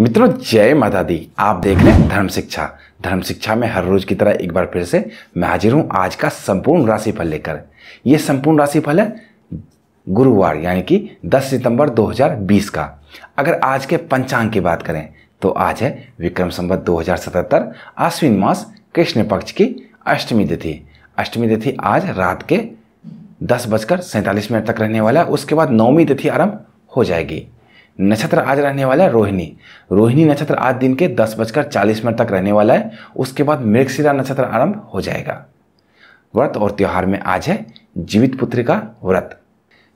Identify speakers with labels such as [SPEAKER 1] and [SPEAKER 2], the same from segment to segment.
[SPEAKER 1] मित्रों जय माता दी आप देख रहे हैं धर्म शिक्षा धर्म शिक्षा में हर रोज की तरह एक बार फिर से मैं हाजिर हूं आज का संपूर्ण राशिफल लेकर यह संपूर्ण राशिफल है गुरुवार यानी कि 10 सितंबर 2020 का अगर आज के पंचांग की बात करें तो आज है विक्रम संवत 2077 आश्विन मास कृष्ण पक्ष की अष्टमी तिथि अष्टमी तिथि आज रात के दस बजकर सैंतालीस मिनट तक रहने वाला है उसके बाद नौवीं तिथि आरंभ हो जाएगी नक्षत्र आज रहने वाला है रोहिणी रोहिणी नक्षत्र आज दिन के दस बजकर चालीस मिनट तक रहने वाला है उसके बाद मृगशिरा नक्षत्र आरंभ हो जाएगा व्रत और त्यौहार में आज है जीवित पुत्र का व्रत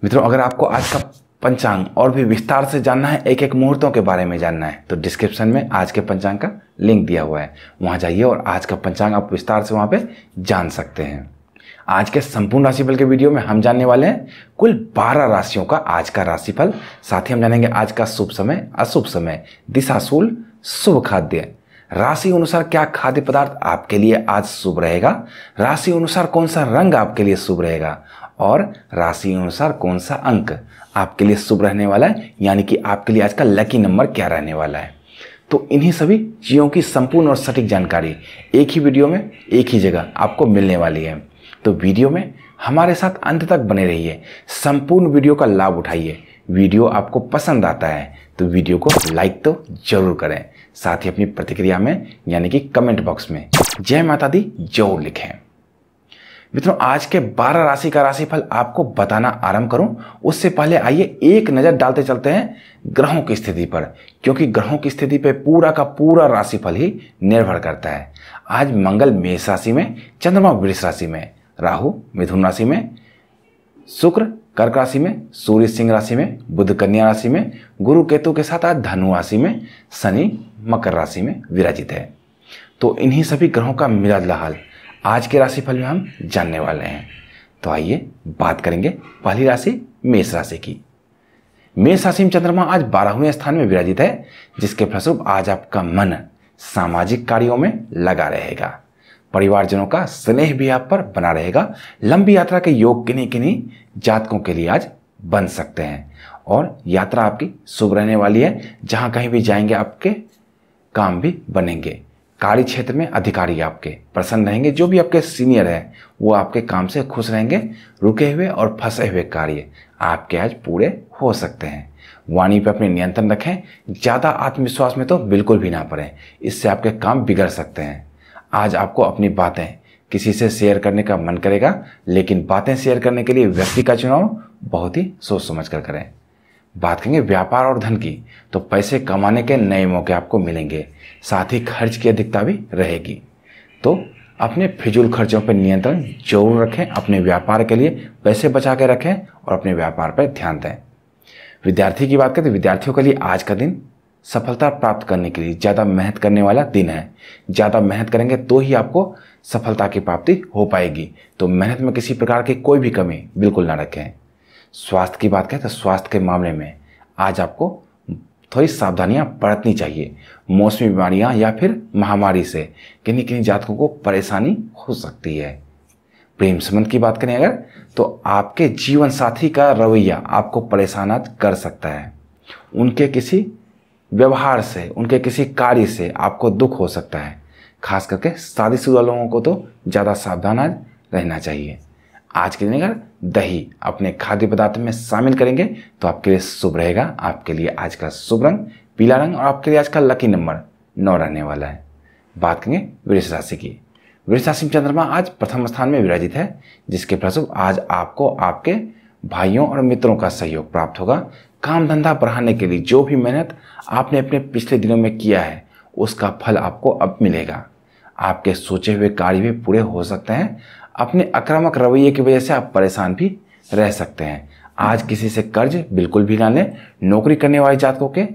[SPEAKER 1] मित्रों अगर आपको आज का पंचांग और भी विस्तार से जानना है एक एक मुहूर्तों के बारे में जानना है तो डिस्क्रिप्शन में आज के पंचांग का लिंक दिया हुआ है वहां जाइए और आज का पंचांग आप विस्तार से वहां पर जान सकते हैं आज के संपूर्ण राशिफल के वीडियो में हम जानने वाले हैं कुल 12 राशियों का आज का राशिफल साथ ही हम जानेंगे आज का शुभ समय अशुभ समय दिशाशूल शुभ खाद्य राशि अनुसार क्या खाद्य पदार्थ आपके लिए आज शुभ रहेगा राशि अनुसार कौन सा रंग आपके लिए शुभ रहेगा और राशि अनुसार कौन सा अंक आपके लिए शुभ रहने वाला है यानी कि आपके लिए आज का लकी नंबर क्या रहने वाला है तो इन्हीं सभी चीज़ों की संपूर्ण और सटीक जानकारी एक ही वीडियो में एक ही जगह आपको मिलने वाली है तो वीडियो में हमारे साथ अंत तक बने रहिए संपूर्ण वीडियो का लाभ उठाइए वीडियो आपको पसंद आता है तो वीडियो को लाइक तो जरूर करें साथ ही अपनी प्रतिक्रिया में यानी कि कमेंट बॉक्स में जय माता दी जरूर लिखें मित्रों आज के 12 राशि का राशिफल आपको बताना आरंभ करूं उससे पहले आइए एक नज़र डालते चलते हैं ग्रहों की स्थिति पर क्योंकि ग्रहों की स्थिति पर पूरा का पूरा राशिफल ही निर्भर करता है आज मंगल मेष राशि में चंद्रमा वृष राशि में राहु मिथुन राशि में शुक्र कर्क राशि में सूर्य सिंह राशि में बुध कन्या राशि में गुरु केतु के साथ आज धनु राशि में शनि मकर राशि में विराजित है तो इन्हीं सभी ग्रहों का मिला हाल आज के राशिफल में हम जानने वाले हैं तो आइए बात करेंगे पहली राशि मेष राशि की मेष राशि में चंद्रमा आज बारहवें स्थान में विराजित है जिसके फलस्वरूप आज आपका मन सामाजिक कार्यों में लगा रहेगा परिवारजनों का स्नेह भी आप पर बना रहेगा लंबी यात्रा के योग किन्हीं किन्हीं जातकों के लिए आज बन सकते हैं और यात्रा आपकी शुभ रहने वाली है जहाँ कहीं भी जाएंगे आपके काम भी बनेंगे कार्य क्षेत्र में अधिकारी आपके प्रसन्न रहेंगे जो भी आपके सीनियर हैं वो आपके काम से खुश रहेंगे रुके हुए और फंसे हुए कार्य आपके आज पूरे हो सकते हैं वाणी पर अपने नियंत्रण रखें ज़्यादा आत्मविश्वास में तो बिल्कुल भी ना पड़ें इससे आपके काम बिगड़ सकते हैं आज आपको अपनी बातें किसी से शेयर करने का मन करेगा लेकिन बातें शेयर करने के लिए व्यक्ति का चुनाव बहुत ही सोच समझ कर करें बात करेंगे व्यापार और धन की तो पैसे कमाने के नए मौके आपको मिलेंगे साथ ही खर्च की अधिकता भी रहेगी तो अपने फिजूल खर्चों पर नियंत्रण जरूर रखें अपने व्यापार के लिए पैसे बचा के रखें और अपने व्यापार पर ध्यान दें विद्यार्थी की बात करें तो विद्यार्थियों के लिए आज का दिन सफलता प्राप्त करने के लिए ज़्यादा मेहनत करने वाला दिन है ज़्यादा मेहनत करेंगे तो ही आपको सफलता की प्राप्ति हो पाएगी तो मेहनत में किसी प्रकार की कोई भी कमी बिल्कुल ना रखें स्वास्थ्य की बात करें तो स्वास्थ्य के मामले में आज आपको थोड़ी सावधानियां बरतनी चाहिए मौसमी बीमारियां या फिर महामारी से किन्हीं किन्हीं जातकों को परेशानी हो सकती है प्रेम संबंध की बात करें अगर तो आपके जीवन साथी का रवैया आपको परेशान कर सकता है उनके किसी व्यवहार से उनके किसी कार्य से आपको दुख हो सकता है खास करके शादीशुदा लोगों को तो ज़्यादा सावधान रहना चाहिए आज के दिन अगर दही अपने खाद्य पदार्थ में शामिल करेंगे तो आपके लिए शुभ रहेगा आपके लिए आज का शुभ रंग पीला रंग और आपके लिए आज का लकी नंबर नौ रहने वाला है बात करेंगे वृक्ष राशि की वृक्ष राशि में चंद्रमा आज प्रथम स्थान में विराजित है जिसके फलस्वरूप आज आपको आपके भाइयों और मित्रों का सहयोग प्राप्त होगा काम धंधा बढ़ाने के लिए जो भी मेहनत आपने अपने पिछले दिनों में किया है उसका फल आपको अब मिलेगा आपके सोचे हुए कार्य भी पूरे हो सकते हैं अपने आक्रामक रवैये की वजह से आप परेशान भी रह सकते हैं आज किसी से कर्ज बिल्कुल भी ना लें नौकरी करने वाले जातकों के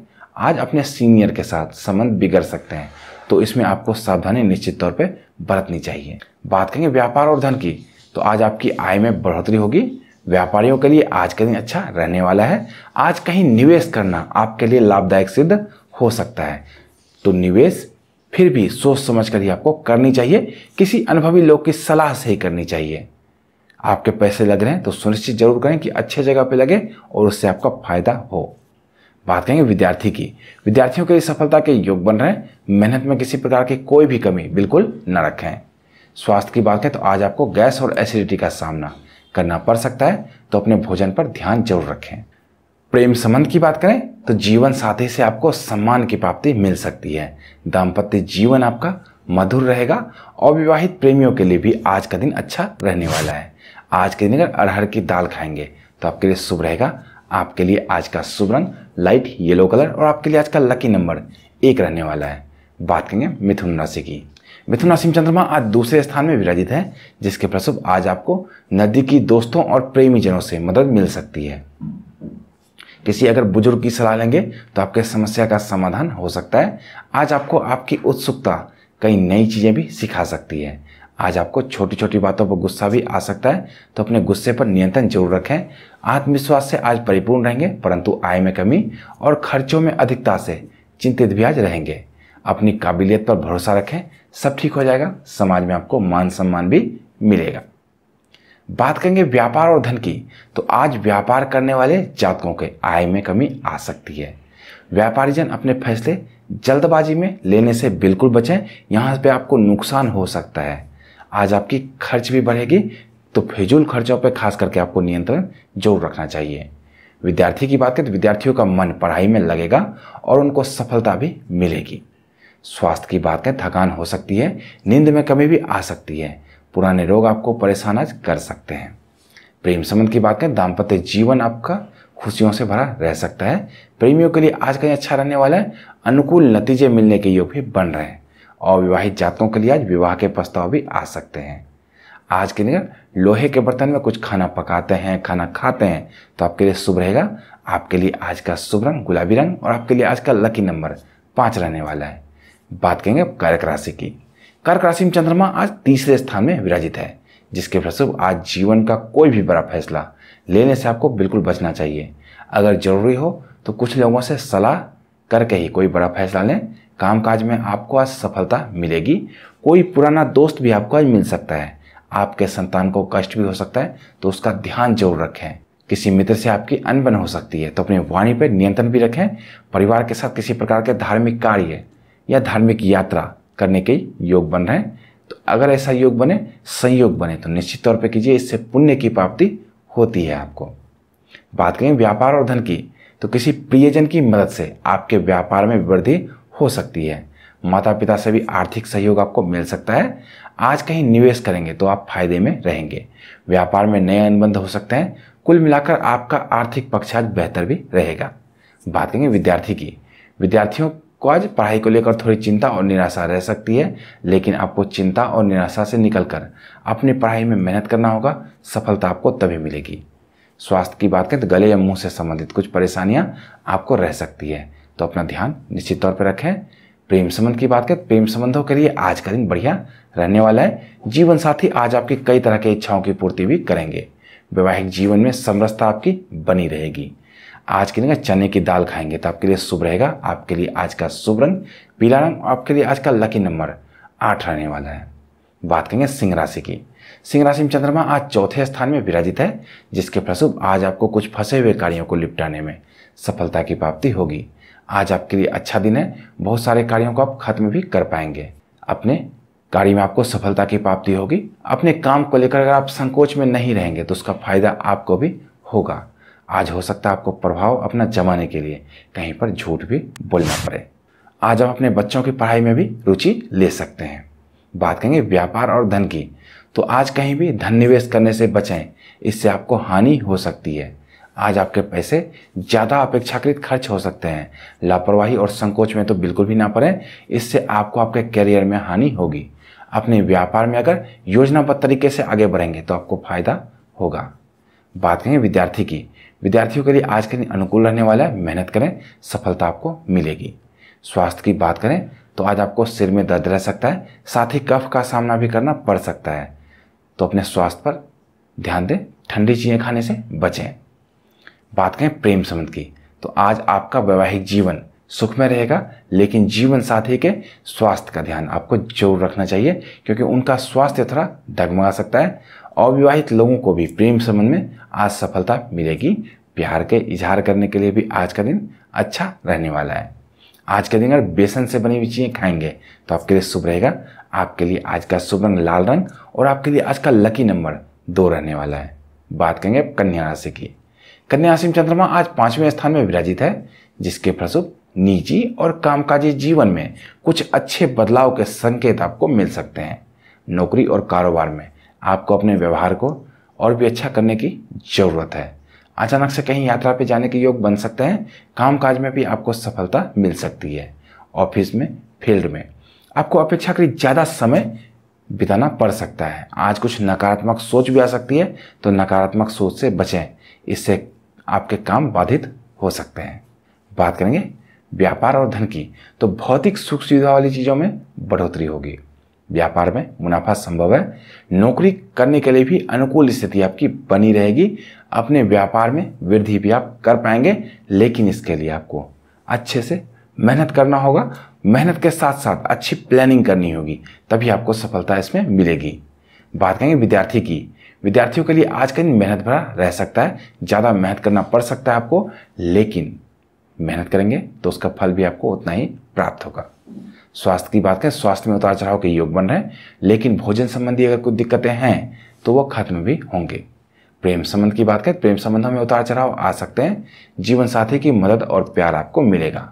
[SPEAKER 1] आज अपने सीनियर के साथ संबंध बिगड़ सकते हैं तो इसमें आपको सावधानी निश्चित तौर पर बरतनी चाहिए बात करेंगे व्यापार और धन की तो आज आपकी आय में बढ़ोतरी होगी व्यापारियों के लिए आज का दिन अच्छा रहने वाला है आज कहीं निवेश करना आपके लिए लाभदायक सिद्ध हो सकता है तो निवेश फिर भी सोच समझ कर ही आपको करनी चाहिए किसी अनुभवी लोग की सलाह से ही करनी चाहिए आपके पैसे लग रहे हैं तो सुनिश्चित जरूर करें कि अच्छे जगह पर लगे और उससे आपका फायदा हो बात करेंगे विद्यार्थी की विद्यार्थियों के लिए सफलता के योग बन रहे हैं मेहनत में किसी प्रकार की कोई भी कमी बिल्कुल न रखें स्वास्थ्य की बात करें तो आज आपको गैस और एसिडिटी का सामना करना पड़ सकता है तो अपने भोजन पर ध्यान जरूर रखें प्रेम संबंध की बात करें तो जीवन साथी से आपको सम्मान की प्राप्ति मिल सकती है दाम्पत्य जीवन आपका मधुर रहेगा अविवाहित प्रेमियों के लिए भी आज का दिन अच्छा रहने वाला है आज के दिन अगर अरहर की दाल खाएंगे तो आपके लिए शुभ रहेगा आपके लिए आज का शुभ रंग लाइट येलो कलर और आपके लिए आज का लकी नंबर एक रहने वाला है बात करेंगे मिथुन राशि की मिथुन राशि में चंद्रमा आज दूसरे स्थान में विराजित है जिसके प्रसुभ आज आपको नदी की दोस्तों और प्रेमीजनों से मदद मिल सकती है किसी अगर बुजुर्ग की सलाह लेंगे तो आपके समस्या का समाधान हो सकता है आज आपको आपकी उत्सुकता कई नई चीज़ें भी सिखा सकती है आज आपको छोटी छोटी बातों पर गुस्सा भी आ सकता है तो अपने गुस्से पर नियंत्रण जरूर रखें आत्मविश्वास से आज परिपूर्ण रहेंगे परंतु आय में कमी और खर्चों में अधिकता से चिंतित भी आज रहेंगे अपनी काबिलियत पर भरोसा रखें सब ठीक हो जाएगा समाज में आपको मान सम्मान भी मिलेगा बात करेंगे व्यापार और धन की तो आज व्यापार करने वाले जातकों के आय में कमी आ सकती है व्यापारी जन अपने फैसले जल्दबाजी में लेने से बिल्कुल बचें यहाँ पे आपको नुकसान हो सकता है आज आपकी खर्च भी बढ़ेगी तो फिजूल खर्चों पर खास करके आपको नियंत्रण जरूर रखना चाहिए विद्यार्थी की बात करें तो विद्यार्थियों का मन पढ़ाई में लगेगा और उनको सफलता भी मिलेगी स्वास्थ्य की बात है थकान हो सकती है नींद में कमी भी आ सकती है पुराने रोग आपको परेशान आज कर सकते हैं प्रेम संबंध की बात करें दाम्पत्य जीवन आपका खुशियों से भरा रह सकता है प्रेमियों के लिए आज का दिन अच्छा रहने वाला है अनुकूल नतीजे मिलने के योग भी बन रहे हैं अविवाहित जातकों के लिए आज विवाह के प्रस्ताव भी आ सकते हैं आज के दिन लोहे के बर्तन में कुछ खाना पकाते हैं खाना खाते हैं तो आपके लिए शुभ रहेगा आपके लिए आज का शुभ रंग गुलाबी रंग और आपके लिए आज का लकी नंबर पाँच रहने वाला है बात करेंगे कर्क राशि की कर्क राशि में चंद्रमा आज तीसरे स्थान में विराजित है जिसके फलस्वरूप आज जीवन का कोई भी बड़ा फैसला लेने से आपको बिल्कुल बचना चाहिए अगर जरूरी हो तो कुछ लोगों से सलाह करके ही कोई बड़ा फैसला लें कामकाज में आपको आज सफलता मिलेगी कोई पुराना दोस्त भी आपको आज मिल सकता है आपके संतान को कष्ट भी हो सकता है तो उसका ध्यान जरूर रखें किसी मित्र से आपकी अनबन हो सकती है तो अपनी वाणी पर नियंत्रण भी रखें परिवार के साथ किसी प्रकार के धार्मिक कार्य या धार्मिक यात्रा करने के योग बन रहे हैं तो अगर ऐसा योग बने संयोग बने तो निश्चित तौर पर कीजिए इससे पुण्य की प्राप्ति होती है आपको बात करें व्यापार और धन की तो किसी प्रियजन की मदद से आपके व्यापार में वृद्धि हो सकती है माता पिता से भी आर्थिक सहयोग आपको मिल सकता है आज कहीं निवेश करेंगे तो आप फायदे में रहेंगे व्यापार में नए अनुबंध हो सकते हैं कुल मिलाकर आपका आर्थिक पक्ष आज बेहतर भी रहेगा बात करेंगे विद्यार्थी की विद्यार्थियों को आज पढ़ाई को लेकर थोड़ी चिंता और निराशा रह सकती है लेकिन आपको चिंता और निराशा से निकलकर अपनी पढ़ाई में मेहनत करना होगा सफलता आपको तभी मिलेगी स्वास्थ्य की बात करें तो गले या मुंह से संबंधित कुछ परेशानियां आपको रह सकती है तो अपना ध्यान निश्चित तौर पर रखें प्रेम संबंध की बात करें तो प्रेम संबंधों के लिए आज का दिन बढ़िया रहने वाला है जीवन साथी आज आपकी कई तरह की इच्छाओं की पूर्ति भी करेंगे वैवाहिक जीवन में समरसता आपकी बनी रहेगी आज के लिए चने की दाल खाएंगे तो आपके लिए शुभ रहेगा आपके लिए आज का शुभ रंग पीला रंग आपके लिए आज का लकी नंबर आठ रहने वाला है बात करेंगे सिंह राशि की सिंह राशि में चंद्रमा आज चौथे स्थान में विराजित है जिसके फलस्वरूप आज आपको कुछ फंसे हुए कार्यों को निपटाने में सफलता की प्राप्ति होगी आज आपके लिए अच्छा दिन है बहुत सारे कार्यों को आप खत्म भी कर पाएंगे अपने कार्य में आपको सफलता की प्राप्ति होगी अपने काम को लेकर अगर आप संकोच में नहीं रहेंगे तो उसका फायदा आपको भी होगा आज हो सकता है आपको प्रभाव अपना जमाने के लिए कहीं पर झूठ भी बोलना पड़े आज आप अपने बच्चों की पढ़ाई में भी रुचि ले सकते हैं बात करेंगे व्यापार और धन की तो आज कहीं भी धन निवेश करने से बचें इससे आपको हानि हो सकती है आज आपके पैसे ज़्यादा अपेक्षाकृत खर्च हो सकते हैं लापरवाही और संकोच में तो बिल्कुल भी ना पड़े इससे आपको आपके करियर में हानि होगी अपने व्यापार में अगर योजनाबद्ध तरीके से आगे बढ़ेंगे तो आपको फायदा होगा बात करें विद्यार्थी की विद्यार्थियों के लिए आज का दिन अनुकूल रहने वाला है मेहनत करें सफलता आपको मिलेगी स्वास्थ्य की बात करें तो आज आपको सिर में दर्द रह सकता है साथ ही कफ का सामना भी करना पड़ सकता है तो अपने स्वास्थ्य पर ध्यान दें ठंडी चीज़ें खाने से बचें बात करें प्रेम संबंध की तो आज आपका वैवाहिक जीवन सुख में रहेगा लेकिन जीवन साथी के स्वास्थ्य का ध्यान आपको जरूर रखना चाहिए क्योंकि उनका स्वास्थ्य थोड़ा डगमगा सकता है अविवाहित लोगों को भी प्रेम संबंध में आज सफलता मिलेगी प्यार के इजहार करने के लिए भी आज का दिन अच्छा रहने वाला है आज का दिन अगर बेसन से बनी हुई चीज़ें खाएंगे तो आपके लिए शुभ रहेगा आपके लिए आज का शुभ रंग लाल रंग और आपके लिए आज का लकी नंबर दो रहने वाला है बात करेंगे कन्या राशि की कन्या राशि में चंद्रमा आज पांचवें स्थान में विराजित है जिसके फलस्वरूप निजी और कामकाजी जीवन में कुछ अच्छे बदलाव के संकेत आपको मिल सकते हैं नौकरी और कारोबार में आपको अपने व्यवहार को और भी अच्छा करने की ज़रूरत है अचानक से कहीं यात्रा पे जाने के योग बन सकते हैं काम काज में भी आपको सफलता मिल सकती है ऑफिस में फील्ड में आपको अपेक्षाकृत ज़्यादा समय बिताना पड़ सकता है आज कुछ नकारात्मक सोच भी आ सकती है तो नकारात्मक सोच से बचें इससे आपके काम बाधित हो सकते हैं बात करेंगे व्यापार और धन की तो भौतिक सुख सुविधा वाली चीज़ों में बढ़ोतरी होगी व्यापार में मुनाफा संभव है नौकरी करने के लिए भी अनुकूल स्थिति आपकी बनी रहेगी अपने व्यापार में वृद्धि भी आप कर पाएंगे लेकिन इसके लिए आपको अच्छे से मेहनत करना होगा मेहनत के साथ साथ अच्छी प्लानिंग करनी होगी तभी आपको सफलता इसमें मिलेगी बात करेंगे विद्यार्थी की विद्यार्थियों के लिए आज का दिन मेहनत भरा रह सकता है ज़्यादा मेहनत करना पड़ सकता है आपको लेकिन मेहनत करेंगे तो उसका फल भी आपको उतना ही प्राप्त होगा स्वास्थ्य की बात करें स्वास्थ्य में उतार चढ़ाव के योग बन रहे हैं लेकिन भोजन संबंधी अगर कुछ दिक्कतें हैं तो वह खत्म भी होंगे प्रेम संबंध की बात करें प्रेम संबंधों में उतार चढ़ाव आ सकते हैं जीवन साथी की मदद और प्यार आपको मिलेगा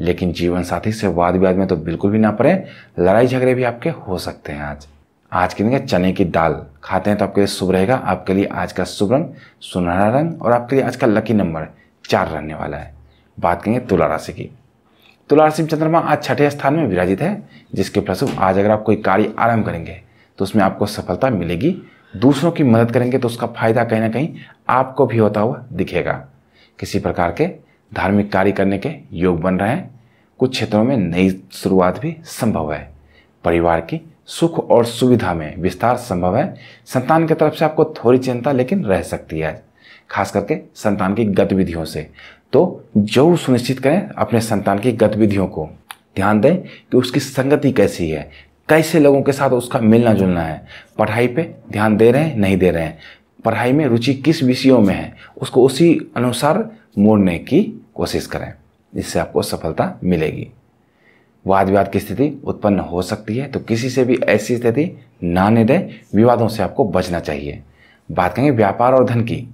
[SPEAKER 1] लेकिन जीवन साथी से वाद विवाद में तो बिल्कुल भी ना पड़े लड़ाई झगड़े भी आपके हो सकते हैं आज आज के दिन का चने की दाल खाते हैं तो आपके लिए शुभ रहेगा आपके लिए आज का शुभ रंग सुनहरा रंग और आपके लिए आज का लकी नंबर चार रहने वाला है बात करेंगे तुला राशि की तुला राशि में चंद्रमा आज छठे स्थान में विराजित है जिसके फलस्वरूप आज अगर आप कोई कार्य आरंभ करेंगे तो उसमें आपको सफलता मिलेगी दूसरों की मदद करेंगे तो उसका फायदा कहीं ना कहीं आपको भी होता हुआ दिखेगा किसी प्रकार के धार्मिक कार्य करने के योग बन रहे हैं कुछ क्षेत्रों में नई शुरुआत भी संभव है परिवार की सुख और सुविधा में विस्तार संभव है संतान की तरफ से आपको थोड़ी चिंता लेकिन रह सकती है खास करके संतान की गतिविधियों से तो जरूर सुनिश्चित करें अपने संतान की गतिविधियों को ध्यान दें कि उसकी संगति कैसी है कैसे लोगों के साथ उसका मिलना जुलना है पढ़ाई पे ध्यान दे रहे हैं नहीं दे रहे हैं पढ़ाई में रुचि किस विषयों में है उसको उसी अनुसार मोड़ने की कोशिश करें इससे आपको सफलता मिलेगी वाद विवाद की स्थिति उत्पन्न हो सकती है तो किसी से भी ऐसी स्थिति ना दें विवादों से आपको बचना चाहिए बात करेंगे व्यापार और धन की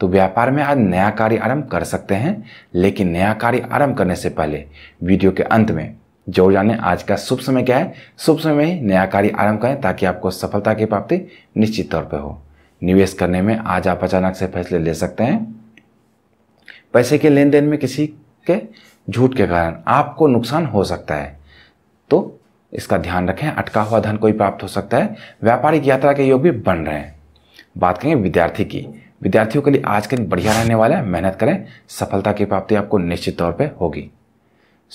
[SPEAKER 1] तो व्यापार में आज नया कार्य आरंभ कर सकते हैं लेकिन नया कार्य आरंभ करने से पहले वीडियो के अंत में जरूर जाने आज का शुभ समय क्या है शुभ समय में नया कार्य आरंभ करें ताकि आपको सफलता की प्राप्ति निश्चित तौर पर हो निवेश करने में आज आप अचानक से फैसले ले सकते हैं पैसे के लेन देन में किसी के झूठ के कारण आपको नुकसान हो सकता है तो इसका ध्यान रखें अटका हुआ धन कोई प्राप्त हो सकता है व्यापारिक यात्रा के योग भी बन रहे हैं बात करें विद्यार्थी की विद्यार्थियों के लिए आज का दिन बढ़िया रहने वाला है मेहनत करें सफलता की प्राप्ति आपको निश्चित तौर पर होगी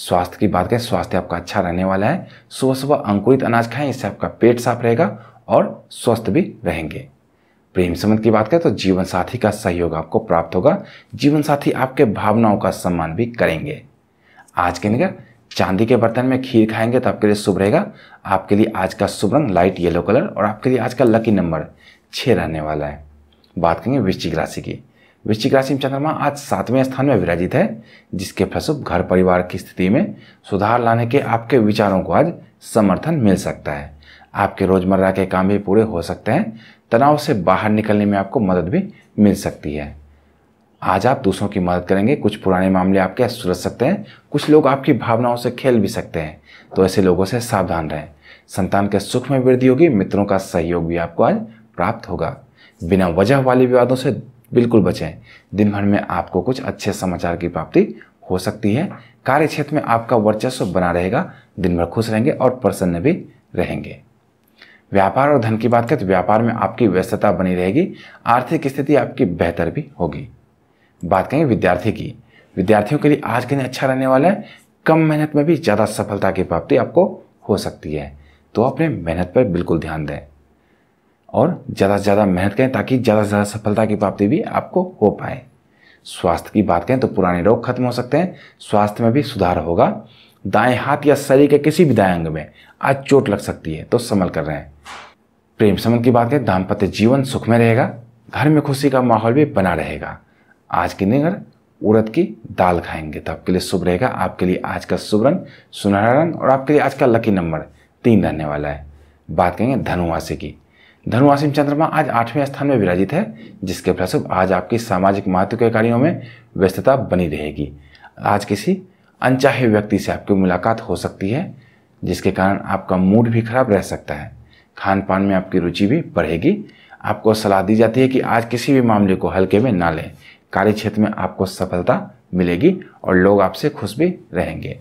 [SPEAKER 1] स्वास्थ्य की बात करें स्वास्थ्य आपका अच्छा रहने वाला है सुबह सुबह अंकुरित अनाज खाएं इससे आपका पेट साफ रहेगा और स्वस्थ भी रहेंगे प्रेम संबंध की बात करें तो जीवन साथी का सहयोग आपको प्राप्त होगा जीवन साथी आपके भावनाओं का सम्मान भी करेंगे आज के निगर चांदी के बर्तन में खीर खाएंगे तो आपके लिए शुभ रहेगा आपके लिए आज का शुभ रंग लाइट येलो कलर और आपके लिए आज का लकी नंबर छः रहने वाला है बात करेंगे वृश्चिक राशि की वृश्चिक राशि में चंद्रमा आज सातवें स्थान में विराजित है जिसके फलस्वरूप घर परिवार की स्थिति में सुधार लाने के आपके विचारों को आज समर्थन मिल सकता है आपके रोजमर्रा के काम भी पूरे हो सकते हैं तनाव से बाहर निकलने में आपको मदद भी मिल सकती है आज आप दूसरों की मदद करेंगे कुछ पुराने मामले आपके सुलझ सकते हैं कुछ लोग आपकी भावनाओं से खेल भी सकते हैं तो ऐसे लोगों से सावधान रहें संतान के सुख में वृद्धि होगी मित्रों का सहयोग भी आपको आज प्राप्त होगा बिना वजह वाले विवादों से बिल्कुल बचें दिन भर में आपको कुछ अच्छे समाचार की प्राप्ति हो सकती है कार्य क्षेत्र में आपका वर्चस्व बना रहेगा दिन भर खुश रहेंगे और प्रसन्न भी रहेंगे व्यापार और धन की बात करें तो व्यापार में आपकी व्यस्तता बनी रहेगी आर्थिक स्थिति आपकी बेहतर भी होगी बात करें विद्यार्थी की विद्यार्थियों के लिए आज के दिन अच्छा रहने वाला है कम मेहनत में भी ज़्यादा सफलता की प्राप्ति आपको हो सकती है तो अपने मेहनत पर बिल्कुल ध्यान दें और ज़्यादा से ज़्यादा मेहनत करें ताकि ज़्यादा से ज़्यादा सफलता की प्राप्ति भी आपको हो पाए स्वास्थ्य की बात करें तो पुराने रोग खत्म हो सकते हैं स्वास्थ्य में भी सुधार होगा दाएं हाथ या शरीर के किसी भी दाएं अंग में आज चोट लग सकती है तो संभल कर रहे हैं प्रेम संबंध की बात करें दाम्पत्य जीवन सुख में रहेगा घर में खुशी का माहौल भी बना रहेगा आज के दिन अगर उड़द की दाल खाएंगे तो आपके लिए शुभ रहेगा आपके लिए आज का शुभ रंग सुनहरा रंग और आपके लिए आज का लकी नंबर तीन रहने वाला है बात करेंगे धनुराशि की धनुवासिम चंद्रमा आज आठवें स्थान में विराजित है जिसके फलस्वरूप आज आपकी सामाजिक महत्व के कार्यों में व्यस्तता बनी रहेगी आज किसी अनचाहे व्यक्ति से आपकी मुलाकात हो सकती है जिसके कारण आपका मूड भी खराब रह सकता है खान पान में आपकी रुचि भी बढ़ेगी आपको सलाह दी जाती है कि आज किसी भी मामले को हल्के में ना लें कार्य क्षेत्र में आपको सफलता मिलेगी और लोग आपसे खुश भी रहेंगे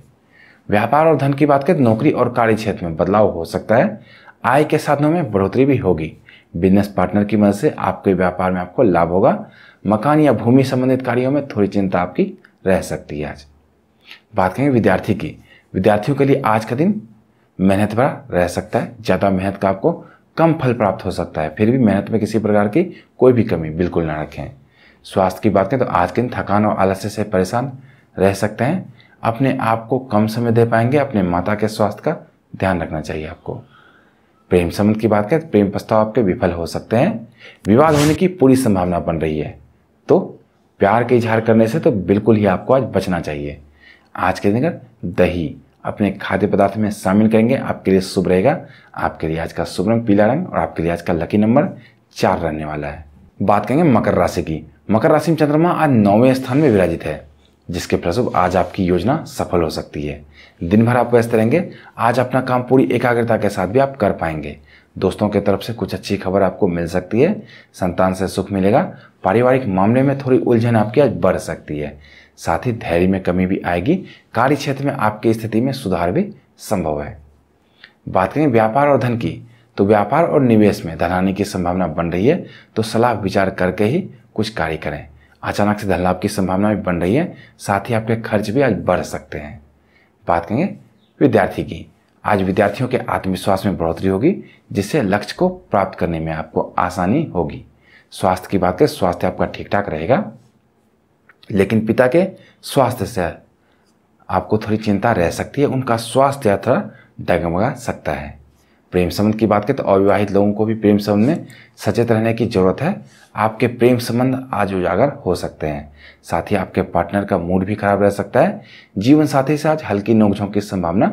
[SPEAKER 1] व्यापार और धन की बात करें नौकरी और कार्य क्षेत्र में बदलाव हो सकता है आय के साधनों में बढ़ोतरी भी होगी बिजनेस पार्टनर की मदद से आपके व्यापार में आपको लाभ होगा मकान या भूमि संबंधित कार्यों में थोड़ी चिंता आपकी रह सकती है आज बात करेंगे विद्यार्थी की विद्यार्थियों के लिए आज का दिन मेहनत भरा रह सकता है ज़्यादा मेहनत का आपको कम फल प्राप्त हो सकता है फिर भी मेहनत में किसी प्रकार की कोई भी कमी बिल्कुल ना रखें स्वास्थ्य की बात करें तो आज के दिन थकान और आलस्य से परेशान रह सकते हैं अपने आप को कम समय दे पाएंगे अपने माता के स्वास्थ्य का ध्यान रखना चाहिए आपको प्रेम संबंध की बात करें तो प्रेम प्रस्ताव आपके विफल हो सकते हैं विवाद होने की पूरी संभावना बन रही है तो प्यार के इजहार करने से तो बिल्कुल ही आपको आज बचना चाहिए आज के दिन अगर दही अपने खाद्य पदार्थ में शामिल करेंगे आपके लिए शुभ रहेगा आपके लिए आज का शुभ रंग पीला रंग और आपके लिए आज का लकी नंबर चार रहने वाला है बात करेंगे मकर राशि की मकर राशि में चंद्रमा आज नौवें स्थान में विराजित है जिसके फलस्वरूप आज आपकी योजना सफल हो सकती है दिन भर आप व्यस्त रहेंगे आज अपना काम पूरी एकाग्रता के साथ भी आप कर पाएंगे दोस्तों के तरफ से कुछ अच्छी खबर आपको मिल सकती है संतान से सुख मिलेगा पारिवारिक मामले में थोड़ी उलझन आपकी आज बढ़ सकती है साथ ही धैर्य में कमी भी आएगी कार्य क्षेत्र में आपकी स्थिति में सुधार भी संभव है बात करें व्यापार और धन की तो व्यापार और निवेश में धन आने की संभावना बन रही है तो सलाह विचार करके ही कुछ कार्य करें अचानक से धन लाभ की संभावना भी बन रही है साथ ही आपके खर्च भी आज बढ़ सकते हैं बात करेंगे विद्यार्थी की आज विद्यार्थियों के आत्मविश्वास में बढ़ोतरी होगी जिससे लक्ष्य को प्राप्त करने में आपको आसानी होगी स्वास्थ्य की बात करें स्वास्थ्य आपका ठीक ठाक रहेगा लेकिन पिता के स्वास्थ्य से आपको थोड़ी चिंता रह सकती है उनका स्वास्थ्य थोड़ा डगमगा सकता है प्रेम संबंध की बात करें तो अविवाहित लोगों को भी प्रेम संबंध में सचेत रहने की ज़रूरत है आपके प्रेम संबंध आज उजागर हो सकते हैं साथ ही आपके पार्टनर का मूड भी खराब रह सकता है जीवन साथी से आज हल्की नोकझोंक की संभावना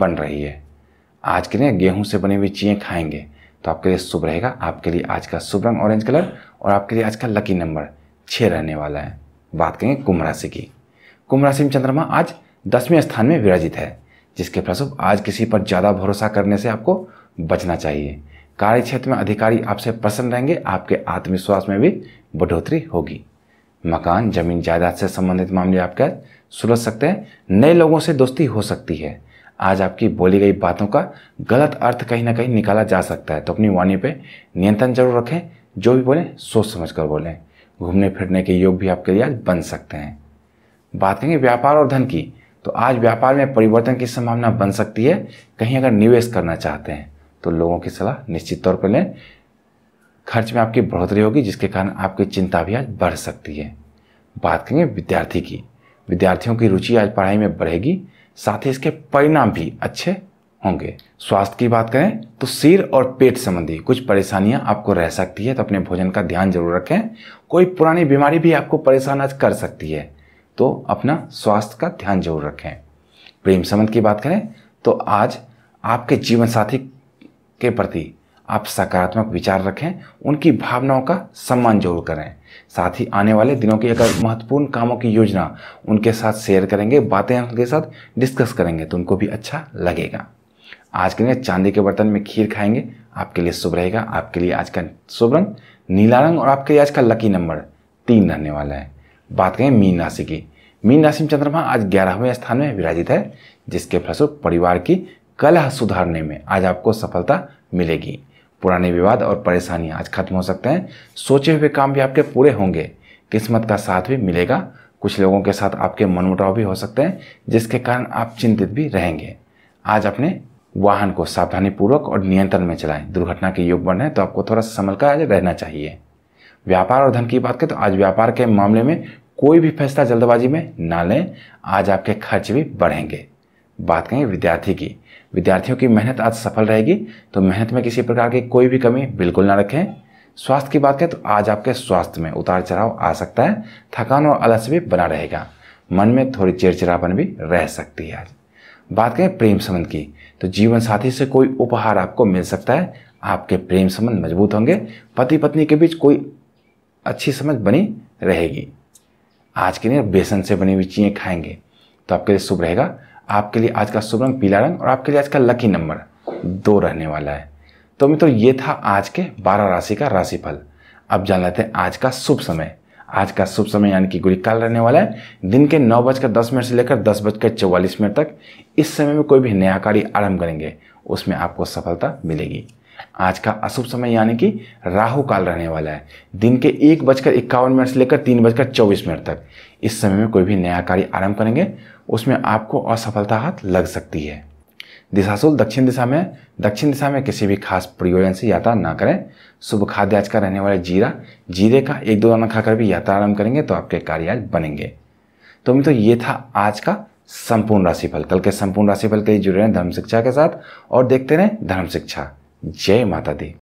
[SPEAKER 1] बन रही है आज के लिए गेहूं से बनी हुई चीज़ें खाएंगे तो आपके लिए शुभ रहेगा आपके लिए आज का शुभ रंग ऑरेंज कलर और आपके लिए आज का लकी नंबर छः रहने वाला है बात करेंगे कुंभ राशि की कुंभ राशि में चंद्रमा आज दसवें स्थान में विराजित है जिसके फलस्वरूप आज किसी पर ज़्यादा भरोसा करने से आपको बचना चाहिए कार्य क्षेत्र में अधिकारी आपसे प्रसन्न रहेंगे आपके आत्मविश्वास में भी बढ़ोतरी होगी मकान जमीन जायदाद से संबंधित मामले आपके आज सुलझ सकते हैं नए लोगों से दोस्ती हो सकती है आज आपकी बोली गई बातों का गलत अर्थ कहीं ना कहीं निकाला जा सकता है तो अपनी वाणी पे नियंत्रण जरूर रखें जो भी बोलें सोच समझ कर बोलें घूमने फिरने के योग भी आपके लिए आज बन सकते हैं बात करेंगे व्यापार और धन की तो आज व्यापार में परिवर्तन की संभावना बन सकती है कहीं अगर निवेश करना चाहते हैं तो लोगों की सलाह निश्चित तौर पर लें खर्च में आपकी बढ़ोतरी होगी जिसके कारण आपकी चिंता भी आज बढ़ सकती है बात करेंगे विद्यार्थी की विद्यार्थियों की रुचि आज पढ़ाई में बढ़ेगी साथ ही इसके परिणाम भी अच्छे होंगे स्वास्थ्य की बात करें तो सिर और पेट संबंधी कुछ परेशानियां आपको रह सकती है तो अपने भोजन का ध्यान जरूर रखें कोई पुरानी बीमारी भी आपको परेशान आज कर सकती है तो अपना स्वास्थ्य का ध्यान जरूर रखें प्रेम संबंध की बात करें तो आज आपके जीवन साथी के प्रति आप सकारात्मक विचार रखें उनकी भावनाओं का सम्मान जरूर करें साथ ही आने वाले दिनों की अगर महत्वपूर्ण कामों की योजना उनके साथ शेयर करेंगे बातें उनके साथ डिस्कस करेंगे तो उनको भी अच्छा लगेगा आज के लिए चांदी के बर्तन में खीर खाएंगे आपके लिए शुभ रहेगा आपके लिए आज का शुभ रंग नीला रंग और आपके लिए आज का लकी नंबर तीन रहने वाला है बात करें मीन राशि की मीन राशि में चंद्रमा आज ग्यारहवें स्थान में विराजित है जिसके फलस्वरूप परिवार की कलह सुधारने में आज आपको सफलता मिलेगी पुराने विवाद और परेशानियाँ आज खत्म हो सकते हैं सोचे हुए काम भी आपके पूरे होंगे किस्मत का साथ भी मिलेगा कुछ लोगों के साथ आपके मनमुटाव भी हो सकते हैं जिसके कारण आप चिंतित भी रहेंगे आज अपने वाहन को सावधानीपूर्वक और नियंत्रण में चलाएं दुर्घटना के योग बन रहे हैं तो आपको थोड़ा संभल कर आज रहना चाहिए व्यापार और धन की बात करें तो आज व्यापार के मामले में कोई भी फैसला जल्दबाजी में ना लें आज आपके खर्च भी बढ़ेंगे बात करें विद्यार्थी की विद्यार्थियों की मेहनत आज सफल रहेगी तो मेहनत में किसी प्रकार की कोई भी कमी बिल्कुल ना रखें स्वास्थ्य की बात करें तो आज आपके स्वास्थ्य में उतार चढ़ाव आ सकता है थकान और आलस भी बना रहेगा मन में थोड़ी चिड़चिड़ापन भी रह सकती है आज बात करें प्रेम संबंध की तो जीवन साथी से कोई उपहार आपको मिल सकता है आपके प्रेम संबंध मजबूत होंगे पति पत्नी के बीच कोई अच्छी समझ बनी रहेगी आज के लिए बेसन से बनी हुई चीज़ें खाएंगे तो आपके लिए शुभ रहेगा आपके लिए आज का शुभ रंग पीला रंग और आपके लिए आज का लकी नंबर दो रहने वाला है तो मित्रों ये था आज के बारह राशि का राशिफल अब जान लेते हैं आज का शुभ समय आज का शुभ समय यानी कि काल रहने वाला है दिन के नौ बजकर दस मिनट से लेकर दस बजकर चौवालीस मिनट तक इस समय में कोई भी नया कार्य आरंभ करेंगे उसमें आपको सफलता मिलेगी आज का अशुभ समय यानी कि राहु काल रहने वाला है दिन के एक बजकर इक्यावन मिनट से लेकर तीन बजकर चौबीस मिनट तक इस समय में कोई भी नया कार्य आरंभ करेंगे उसमें आपको असफलता हाथ लग सकती है दिशाशुल दक्षिण दिशा में दक्षिण दिशा में किसी भी खास प्रयोजन से यात्रा ना करें शुभ खाद्य आज का रहने वाला जीरा जीरे का एक दो दाना खाकर भी यात्रा आरंभ करेंगे तो आपके कार्य आज बनेंगे तो मित्रों ये था आज का संपूर्ण राशिफल कल के संपूर्ण राशिफल के लिए जुड़े रहें धर्म शिक्षा के साथ और देखते रहें धर्म शिक्षा जय माता दी